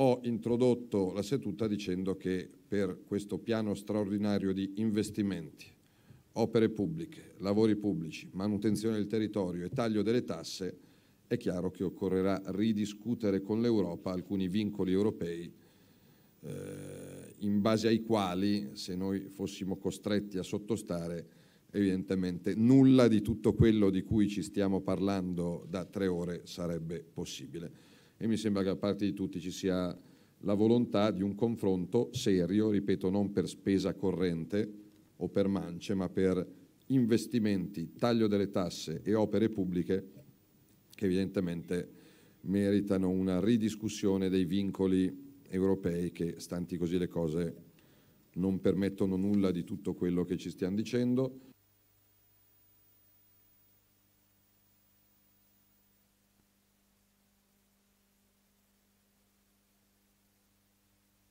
ho introdotto la seduta dicendo che per questo piano straordinario di investimenti, opere pubbliche, lavori pubblici, manutenzione del territorio e taglio delle tasse, è chiaro che occorrerà ridiscutere con l'Europa alcuni vincoli europei eh, in base ai quali, se noi fossimo costretti a sottostare, evidentemente nulla di tutto quello di cui ci stiamo parlando da tre ore sarebbe possibile e mi sembra che da parte di tutti ci sia la volontà di un confronto serio, ripeto, non per spesa corrente o per mance, ma per investimenti, taglio delle tasse e opere pubbliche che evidentemente meritano una ridiscussione dei vincoli europei che, stanti così le cose, non permettono nulla di tutto quello che ci stiamo dicendo.